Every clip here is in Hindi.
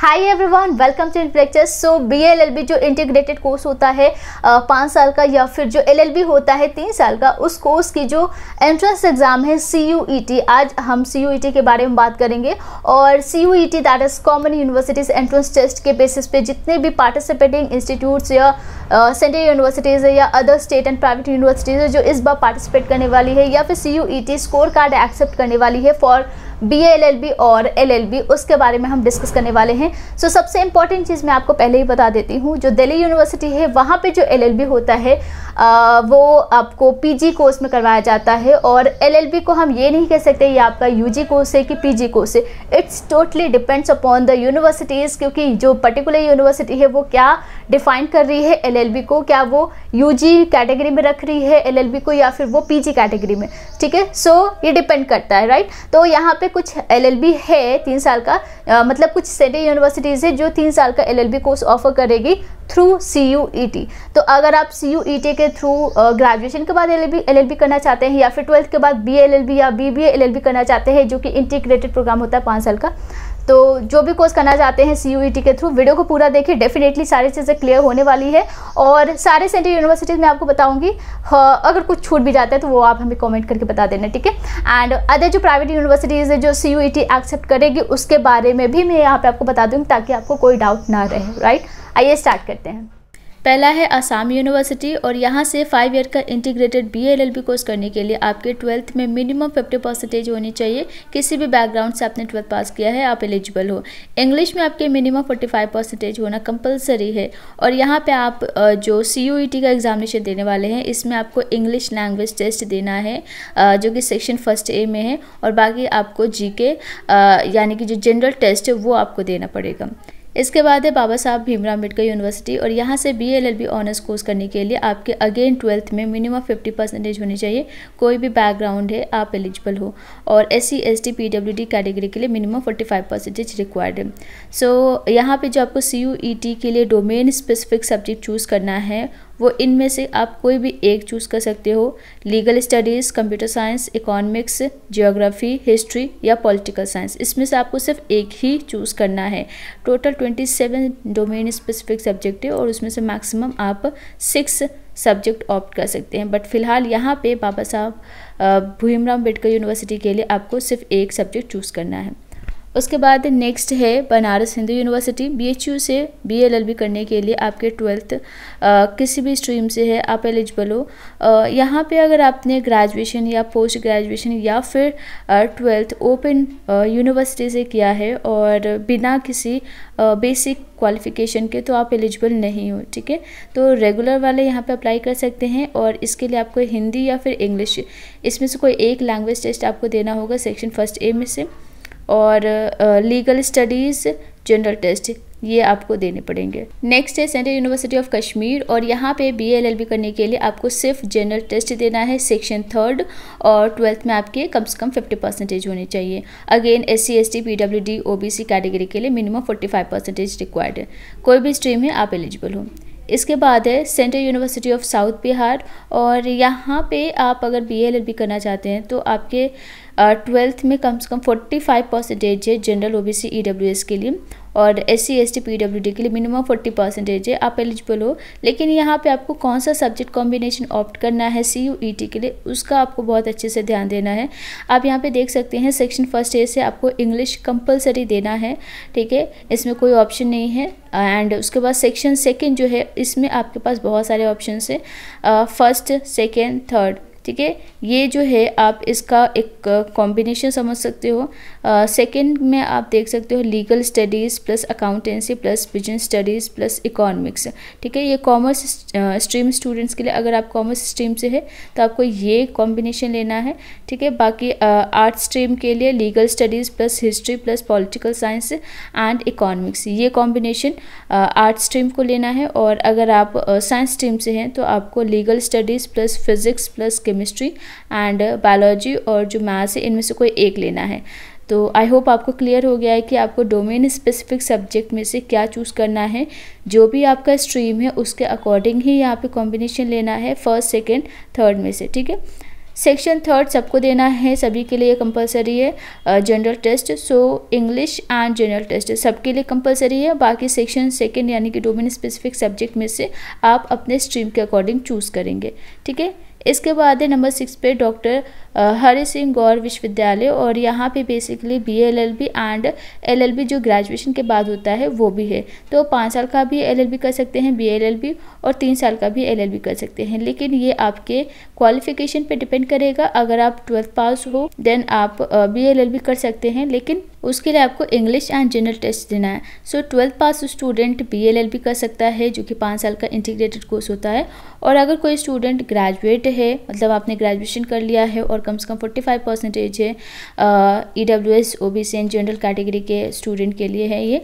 hi everyone welcome to lecture so BLLB जो इंटीग्रेटेड कोर्स होता है पाँच साल का या फिर जो एलएलबी होता है तीन साल का उस कोर्स की जो एंट्रेंस एग्ज़ाम है सीयूईटी e आज हम सीयूईटी e के बारे में बात करेंगे और CUET that is common universities entrance test के बेसिस पे जितने भी पार्टिसिपेटिंग इंस्टीट्यूट्स या सेंट्रल यूनिवर्सिटीज़ है या other state and private universities है जो इस बार पार्टिसिपेट करने वाली है या फिर सी स्कोर कार्ड एक्सेप्ट करने वाली है फॉर बी एल और एल उसके बारे में हम डिस्कस करने वाले हैं सो so, सबसे इंपॉर्टेंट चीज़ मैं आपको पहले ही बता देती हूँ जो दिल्ली यूनिवर्सिटी है वहाँ पे जो एल होता है आ, वो आपको पी कोर्स में करवाया जाता है और एल को हम ये नहीं कह सकते ये आपका यू कोर्स है कि पी कोर्स है it's totally depends upon the universities क्योंकि जो पर्टिकुलर यूनिवर्सिटी है वो क्या डिफाइन कर रही है एल को क्या वो यू कैटेगरी में रख रही है एल को या फिर वो पी कैटेगरी में ठीक है सो ये डिपेंड करता है राइट तो यहाँ पर पे कुछ एलएलबी है तीन साल का आ, मतलब कुछ सेंट्रल यूनिवर्सिटीज़ है जो तीन साल का एलएलबी कोर्स ऑफर करेगी थ्रू सी e तो अगर आप सी e के थ्रू ग्रेजुएशन के बाद एल एल करना चाहते हैं या फिर ट्वेल्थ के बाद बी या बी बी बी करना चाहते हैं जो कि इंटीग्रेटेड प्रोग्राम होता है पाँच साल का तो जो भी कोर्स करना चाहते हैं सी e के थ्रू वीडियो को पूरा देखिए डेफिनेटली सारी चीज़ें क्लियर होने वाली है और सारे सेंट्रल यूनिवर्सिटीज़ में आपको बताऊँगी हाँ, अगर कुछ छूट भी जाता है तो वो आप हमें कॉमेंट करके बता देना ठीक है एंड अदर जो प्राइवेट यूनिवर्सिटीज़ है जो सी एक्सेप्ट e करेगी उसके बारे में भी मैं यहाँ पर आपको बता दूँगी ताकि आपको कोई डाउट ना रहे राइट आइए स्टार्ट करते हैं पहला है आसाम यूनिवर्सिटी और यहाँ से फाइव ईयर का integrated B L L B course करने के लिए आपके ट्वेल्थ में मिनिमम फिफ्टी परसेंटेज होनी चाहिए किसी भी बैकग्राउंड से आपने ट्वेल्थ पास किया है आप एलिजिबल हो इंग्लिश में आपके मिनिमम फोर्टी फाइव परसेंटेज होना कंपलसरी है और यहाँ पे आप जो सी यू ई टी का एग्जामिनेशन देने वाले हैं इसमें आपको इंग्लिश लैंग्वेज टेस्ट देना है जो कि सेक्शन फर्स्ट ए में है और बाकी आपको जी के यानी कि जो जनरल टेस्ट है वो आपको देना पड़ेगा इसके बाद है बाबा साहब भीमराव अम्बेडकर यूनिवर्सिटी और यहाँ से B L L B honours course करने के लिए आपके अगेन ट्वेल्थ में मिनिमम फिफ्टी परसेंटेज होनी चाहिए कोई भी बैकग्राउंड है आप एलिजिबल हो और S C S T P W D category के लिए minimum forty five percentage required है सो so, यहाँ पर जो आपको सी यू ई टी के लिए डोमेन स्पेसिफिक सब्जेक्ट चूज़ करना है वो इनमें से आप कोई भी एक चूज़ कर सकते हो legal studies computer science economics geography history या पॉलिटिकल साइंस इसमें से आपको सिर्फ एक ही चूज़ करना है total twenty seven domain specific subject है और उसमें से मैक्सिमम आप सिक्स सब्जेक्ट ऑप्ट कर सकते हैं बट फिलहाल यहाँ पे बाबा साहब भीमराव अम्बेडकर यूनिवर्सिटी के लिए आपको सिर्फ एक सब्जेक्ट चूज़ करना है उसके बाद नेक्स्ट है बनारस हिंदू यूनिवर्सिटी बीएचयू से बीएलएलबी करने के लिए आपके ट्वेल्थ किसी भी स्ट्रीम से है आप एलिजिबल हो यहाँ पे अगर आपने ग्रेजुएशन या पोस्ट ग्रेजुएशन या फिर ट्वेल्थ ओपन यूनिवर्सिटी से किया है और बिना किसी बेसिक क्वालिफिकेशन के तो आप एलिजिबल नहीं हो ठीक है तो रेगुलर वाले यहाँ पे अप्लाई कर सकते हैं और इसके लिए आपको हिंदी या फिर इंग्लिश इसमें से कोई एक लैंग्वेज टेस्ट आपको देना होगा सेक्शन फर्स्ट ए में से और लीगल स्टडीज़ जनरल टेस्ट ये आपको देने पड़ेंगे नेक्स्ट है सेंट्रल यूनिवर्सिटी ऑफ कश्मीर और यहाँ पे बी एल एल बी करने के लिए आपको सिर्फ जनरल टेस्ट देना है सेक्शन थर्ड और ट्वेल्थ में आपके कम से कम फिफ्टी परसेंटेज होने चाहिए again S C S T P W D O B C category के लिए minimum forty five percentage required है कोई भी स्ट्रीम है आप एलिजिबल हो इसके बाद है central university of south Bihar और यहाँ पे आप अगर बी एल एल बी करना चाहते हैं तो आपके ट्वेल्थ में कम से कम 45 परसेंटेज है जनरल ओ बी के लिए और S C S T P W D के लिए मिनिमम फोर्टी परसेंटेज है आप एलिजिबल हो लेकिन यहाँ पे आपको कौन सा सब्जेक्ट कॉम्बिनेशन ऑप्ट करना है सी यू ई टी के लिए उसका आपको बहुत अच्छे से ध्यान देना है आप यहाँ पे देख सकते हैं सेक्शन फर्स्ट ए से आपको इंग्लिश कंपलसरी देना है ठीक है इसमें कोई ऑप्शन नहीं है एंड उसके बाद सेक्शन सेकेंड जो है इसमें आपके पास बहुत सारे ऑप्शन है फर्स्ट सेकेंड थर्ड ठीक है ये जो है आप इसका एक कॉम्बिनेशन समझ सकते हो सेकंड में आप देख सकते हो legal studies plus accountancy plus business studies plus economics ठीक है ये कॉमर्स स्ट्रीम स्टूडेंट्स के लिए अगर आप कॉमर्स स्ट्रीम से है तो आपको ये कॉम्बिनेशन लेना है ठीक है बाकी आर्ट स्ट्रीम के लिए legal studies plus history plus political science and economics ये कॉम्बिनेशन आर्ट स्ट्रीम को लेना है और अगर आप साइंस स्ट्रीम से हैं तो आपको legal studies plus physics plus chemistry and biology और जो मैथ्स है इनमें से कोई एक लेना है तो आई होप आपको क्लियर हो गया है कि आपको डोमेन स्पेसिफिक सब्जेक्ट में से क्या चूज़ करना है जो भी आपका स्ट्रीम है उसके अकॉर्डिंग ही यहाँ पे कॉम्बिनेशन लेना है फर्स्ट सेकेंड थर्ड में से ठीक है सेक्शन थर्ड सबको देना है सभी के लिए कंपलसरी है general test so English and general test सबके लिए कंपलसरी है बाकी सेक्शन सेकेंड यानी कि डोमेन स्पेसिफिक सब्जेक्ट में से आप अपने स्ट्रीम के अकॉर्डिंग चूज़ करेंगे ठीक है इसके बाद है नंबर सिक्स पे डॉक्टर हरि सिंह गौर विश्वविद्यालय और यहाँ पे basically B L L B and L L B जो ग्रेजुएशन के बाद होता है वो भी है तो पाँच साल का भी एल एल बी कर सकते हैं बी एल एल बी और तीन साल का भी एल एल बी कर सकते हैं लेकिन ये आपके क्वालिफिकेशन पे डिपेंड करेगा अगर आप ट्वेल्थ पास हो देन आप बी एल एल बी कर सकते हैं लेकिन उसके लिए आपको इंग्लिश एंड जनरल टेस्ट देना है so twelfth pass student B L L B कर सकता है जो कि पाँच साल का इंटीग्रेटेड कोर्स होता है और अगर कोई स्टूडेंट ग्रेजुएट है मतलब आपने ग्रेजुएशन कर लिया है और कम से कम फोर्टी फाइव परसेंटेज है E W S O B C and general category के स्टूडेंट के लिए है ये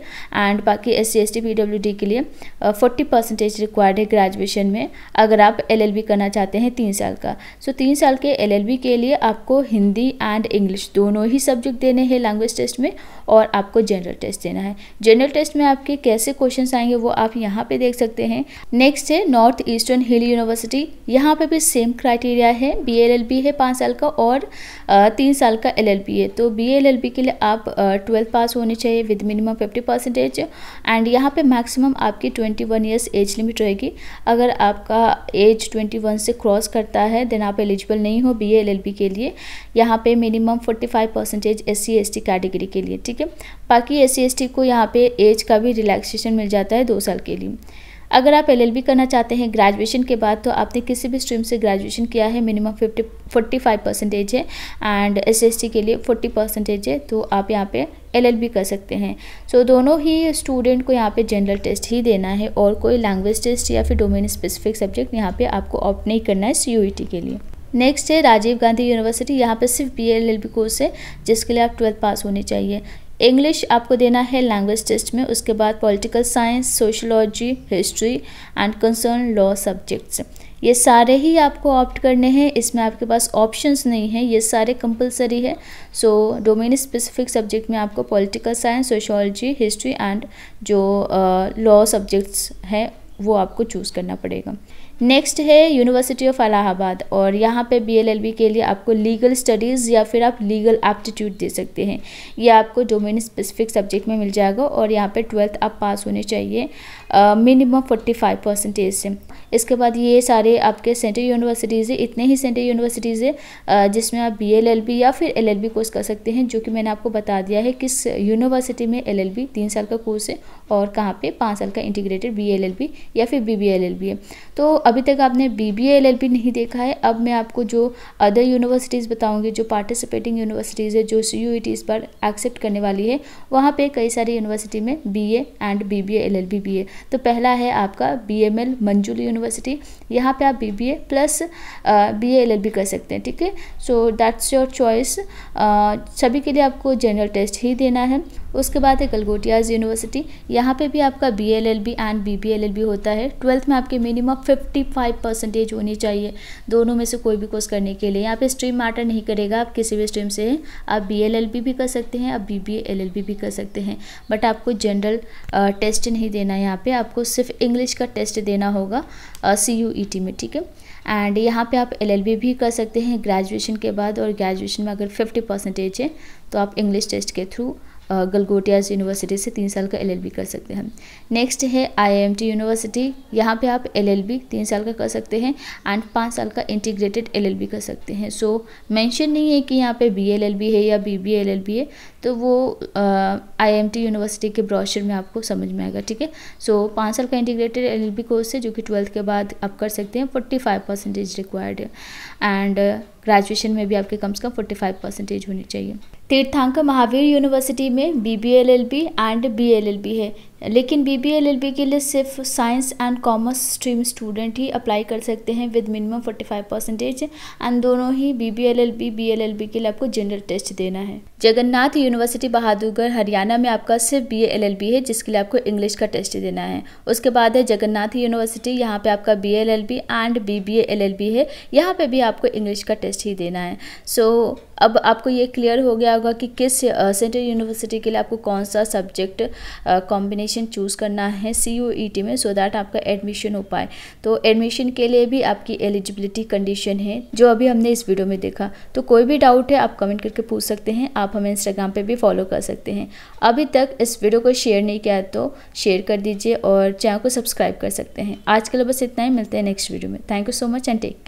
एंड बाकी S C S T P W D के लिए फोर्टी परसेंटेज रिक्वायर्ड है ग्रेजुएशन में अगर आप एल एल बी करना चाहते हैं तीन साल का सो so, तीन साल के एल एल बी के लिए आपको हिंदी एंड इंग्लिश दोनों ही सब्जेक्ट देने हैं लैंग्वेज टेस्ट में और आपको जनरल टेस्ट देना है जनरल टेस्ट में आपके कैसे क्वेश्चन आएंगे वो आप यहाँ पे देख सकते हैं नेक्स्ट है नॉर्थ ईस्टर्न हिल यूनिवर्सिटी यहाँ पे भी सेम क्राइटेरिया है बी एल एल बी है पाँच साल का का और तीन साल का एलएलबी है तो बी एलएलबी के लिए आप ट्वेल्थ पास होने चाहिए with minimum fifty percentage and यहाँ पे मैक्सिमम आपकी twenty one years age limit रहेगी अगर आपका एज ट्वेंटी वन से क्रॉस करता है देन आप एलिजिबल नहीं हो बी एलएलबी के लिए यहाँ पे minimum forty five percentage S C category के लिए ठीक है बाकी एस सी को यहाँ पे एज का भी रिलैक्सेशन मिल जाता है दो साल के लिए अगर आप एलएलबी करना चाहते हैं ग्रेजुएशन के बाद तो आपने किसी भी स्ट्रीम से ग्रेजुएशन किया है minimum fifty forty five percentage है एंड एसएसटी के लिए फोर्टी परसेंटेज है तो आप यहाँ पे एलएलबी कर सकते हैं सो so, दोनों ही स्टूडेंट को यहाँ पे जनरल टेस्ट ही देना है और कोई लैंग्वेज टेस्ट या फिर डोमेन स्पेसिफिक सब्जेक्ट यहाँ पे आपको ऑप्ट नहीं करना है सी e के लिए नेक्स्ट है राजीव गांधी यूनिवर्सिटी यहाँ पर सिर्फ B L L B course है जिसके लिए आप ट्वेल्थ पास होने चाहिए इंग्लिश आपको देना है लैंग्वेज टेस्ट में उसके बाद political science sociology history and concern law subjects ये सारे ही आपको ऑप्ट करने हैं इसमें आपके पास ऑप्शंस नहीं हैं ये सारे कंपलसरी है सो डोमेन स्पेसिफिक सब्जेक्ट में आपको political science sociology history and जो लॉ uh, सब्जेक्ट्स हैं वो आपको चूज़ करना पड़ेगा नेक्स्ट है यूनिवर्सिटी ऑफ अलाहाबाद और यहाँ पे बीएलएलबी के लिए आपको लीगल स्टडीज़ या फिर आप लीगल एप्टीट्यूड दे सकते हैं ये आपको डोमेन स्पेसिफिक सब्जेक्ट में मिल जाएगा और यहाँ पे ट्वेल्थ आप पास होने चाहिए मिनिमम फोर्टी फाइव परसेंटेज से इसके बाद ये सारे आपके सेंट्रल यूनिवर्सिटीज़ है इतने ही सेंट्रल यूनिवर्सिटीज़ है जिसमें आप बी या फिर एल कोर्स कर सकते हैं जो कि मैंने आपको बता दिया है किस यूनिवर्सिटी में एल तीन साल का कोर्स है और कहाँ पर पाँच साल का इंटीग्रेटेड बी या फिर बी है तो अभी तक आपने बी बी एल एल नहीं देखा है अब मैं आपको जो अदर यूनिवर्सिटीज़ बताऊँगी जो पार्टिसिपेटिंग यूनिवर्सिटीज़ है जो सी यू इस बार एक्सेप्ट करने वाली है वहाँ पर कई सारी यूनिवर्सिटी में B A and B B L L B A तो पहला है आपका B M L Munjal university यहाँ पर आप B B A plus B L L B कर सकते हैं ठीक है सो दैट्स योर चॉइस सभी के लिए आपको जनरल टेस्ट ही देना है उसके बाद है गलगोटियाज़ यूनिवर्सिटी यहाँ पे भी आपका B L L B and B B L L B होता है ट्वेल्थ में आपके मिनिमम फिफ्टी फाइव परसेंटेज होनी चाहिए दोनों में से कोई भी कोर्स करने के लिए यहाँ पे स्ट्रीम मैटर नहीं करेगा आप किसी भी स्ट्रीम से आप बी एल एल बी भी कर सकते हैं आप B B L L B भी कर सकते हैं बट आपको जनरल टेस्ट नहीं देना है यहाँ पर आपको सिर्फ इंग्लिश का टेस्ट देना होगा सी यू ई टी में ठीक है एंड यहाँ पे आप एलएलबी भी कर सकते हैं ग्रेजुएशन के बाद और ग्रेजुएशन में अगर 50 परसेंटेज है तो आप इंग्लिश टेस्ट के थ्रू गलगोटियाज यूनिवर्सिटी से तीन साल का एलएलबी कर सकते हैं नेक्स्ट है आईएमटी यूनिवर्सिटी यहाँ पे आप एलएलबी तीन साल का कर सकते हैं एंड पाँच साल का इंटीग्रेटेड एलएलबी कर सकते हैं सो so, मेंशन नहीं है कि यहाँ पे बीएलएलबी है या बीबीएलएलबी है तो वो आईएमटी यूनिवर्सिटी के ब्रॉशर में आपको समझ में आएगा ठीक है सो पाँच साल का इंटीग्रेटेड एल कोर्स है जो कि ट्वेल्थ के बाद आप कर सकते हैं फोर्टी फाइव परसेंटेज रिक्वायर्ड है एंड ग्रेजुएशन में भी आपके कम से कम फोर्टी फाइव परसेंटेज होनी चाहिए तीर्थांक महावीर यूनिवर्सिटी में B B L L B and B L L B है लेकिन B B L L B के लिए सिर्फ science and commerce stream student ही अप्लाई कर सकते हैं with minimum forty five percentage and दोनों ही B B L L B B L L B के लिए आपको जनरल टेस्ट देना है जगन्नाथ यूनिवर्सिटी बहादुरगढ़ हरियाणा में आपका सिर्फ बी एल एल बी है जिसके लिए आपको इंग्लिश का टेस्ट देना है उसके बाद है जगन्नाथ यूनिवर्सिटी यहाँ पर आपका B L L B and B B L L B है यहाँ पर भी आपको इंग्लिश का टेस्ट ही देना है सो so, अब आपको ये क्लियर हो गया होगा कि किस सेंट्रल यूनिवर्सिटी के लिए आपको कौन सा सब्जेक्ट कॉम्बिनेशन ऑप्शन चूज़ करना है सी यू ई टी में सो दैट आपका एडमिशन हो पाए तो एडमिशन के लिए भी आपकी एलिजिबिलिटी कंडीशन है जो अभी हमने इस वीडियो में देखा तो कोई भी डाउट है आप कमेंट करके पूछ सकते हैं आप हमें इंस्टाग्राम पर भी फॉलो कर सकते हैं अभी तक इस वीडियो को शेयर नहीं किया तो शेयर कर दीजिए और चैनल को सब्सक्राइब कर सकते हैं आज के लिए बस इतना ही मिलते हैं नेक्स्ट वीडियो में thank you so much and take care